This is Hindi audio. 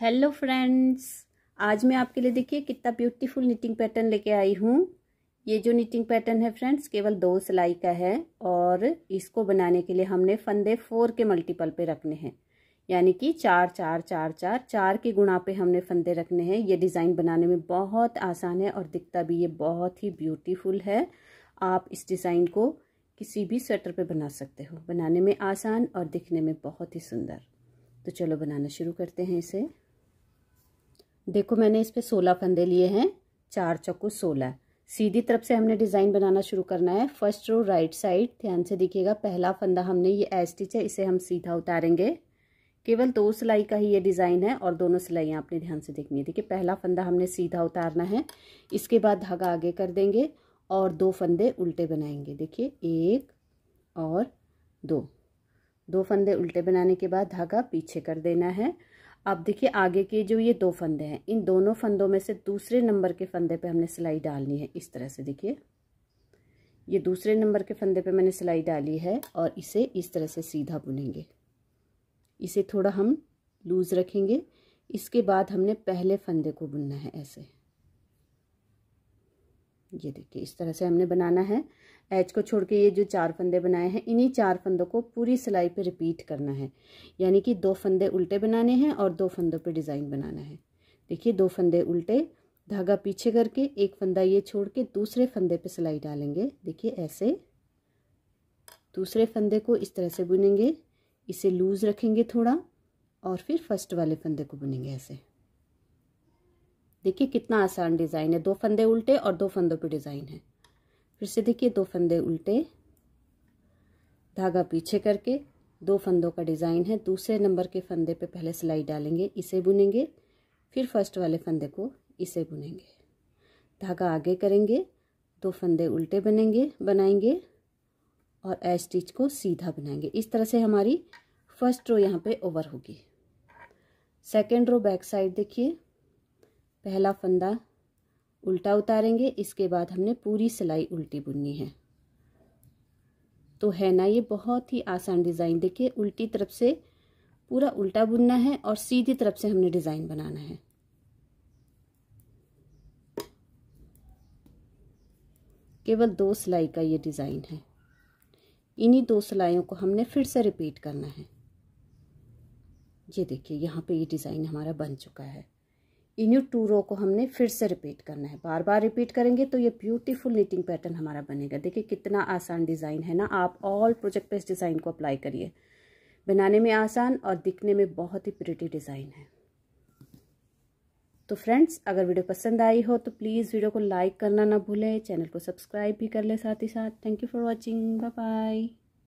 हेलो फ्रेंड्स आज मैं आपके लिए देखिए कितना ब्यूटीफुल निटिंग पैटर्न लेके आई हूँ ये जो निटिंग पैटर्न है फ्रेंड्स केवल दो सिलाई का है और इसको बनाने के लिए हमने फंदे फोर के मल्टीपल पे रखने हैं यानी कि चार चार चार चार चार के गुणा पे हमने फंदे रखने हैं ये डिज़ाइन बनाने में बहुत आसान है और दिखता भी ये बहुत ही ब्यूटीफुल है आप इस डिज़ाइन को किसी भी स्वेटर पर बना सकते हो बनाने में आसान और दिखने में बहुत ही सुंदर तो चलो बनाना शुरू करते हैं इसे देखो मैंने इस पर सोलह फंदे लिए हैं चार चक्कू सोलह सीधी तरफ से हमने डिज़ाइन बनाना शुरू करना है फर्स्ट रो राइट साइड ध्यान से देखिएगा पहला फंदा हमने ये ए स्टिच है इसे हम सीधा उतारेंगे केवल दो सिलाई का ही ये डिज़ाइन है और दोनों सिलाइयाँ आपने ध्यान से देखनी है देखिए पहला फंदा हमने सीधा उतारना है इसके बाद धागा आगे कर देंगे और दो फंदे उल्टे बनाएंगे देखिए एक और दो दो फंदे उल्टे बनाने के बाद धागा पीछे कर देना है अब देखिए आगे के जो ये दो फंदे हैं इन दोनों फंदों में से दूसरे नंबर के फंदे पे हमने सिलाई डालनी है इस तरह से देखिए ये दूसरे नंबर के फंदे पे मैंने सिलाई डाली है और इसे इस तरह से सीधा बुनेंगे इसे थोड़ा हम लूज़ रखेंगे इसके बाद हमने पहले फंदे को बुनना है ऐसे ये देखिए इस तरह से हमने बनाना है एच को छोड़ के ये जो चार फंदे बनाए हैं इन्हीं चार फंदों को पूरी सिलाई पे रिपीट करना है यानी कि दो फंदे उल्टे बनाने हैं और दो फंदों पे डिज़ाइन बनाना है देखिए दो फंदे उल्टे धागा पीछे करके एक फंदा ये छोड़ के दूसरे फंदे पे सिलाई डालेंगे देखिए ऐसे दूसरे फंदे को इस तरह से बुनेंगे इसे लूज़ रखेंगे थोड़ा और फिर फर्स्ट वाले फंदे को बुनेंगे ऐसे देखिए कितना आसान डिज़ाइन है दो फंदे उल्टे और दो फंदों पे डिज़ाइन है फिर से देखिए दो फंदे उल्टे धागा पीछे करके दो फंदों का डिज़ाइन है दूसरे नंबर के फंदे पे पहले सिलाई डालेंगे इसे बुनेंगे फिर फर्स्ट वाले फंदे को इसे बुनेंगे धागा आगे करेंगे दो फंदे उल्टे बनेंगे बनाएंगे और ए स्टिच को सीधा बनाएंगे इस तरह से हमारी फर्स्ट रो यहाँ पे ओवर होगी सेकेंड रो बैक साइड देखिए पहला फंदा उल्टा उतारेंगे इसके बाद हमने पूरी सिलाई उल्टी बुननी है तो है ना ये बहुत ही आसान डिज़ाइन देखिए उल्टी तरफ से पूरा उल्टा बुनना है और सीधी तरफ से हमने डिज़ाइन बनाना है केवल दो सिलाई का ये डिज़ाइन है इन्हीं दो सिलाइयों को हमने फिर से रिपीट करना है ये देखिए यहाँ पे ये डिज़ाइन हमारा बन चुका है इन्हीं टू रो को हमने फिर से रिपीट करना है बार बार रिपीट करेंगे तो ये ब्यूटीफुल नीटिंग पैटर्न हमारा बनेगा देखिए कितना आसान डिज़ाइन है ना आप ऑल प्रोजेक्ट पे इस डिज़ाइन को अप्लाई करिए बनाने में आसान और दिखने में बहुत ही प्रिटी डिज़ाइन है तो फ्रेंड्स अगर वीडियो पसंद आई हो तो प्लीज़ वीडियो को लाइक करना ना भूलें चैनल को सब्सक्राइब भी कर लें साथ ही साथ thank you for watching bye bye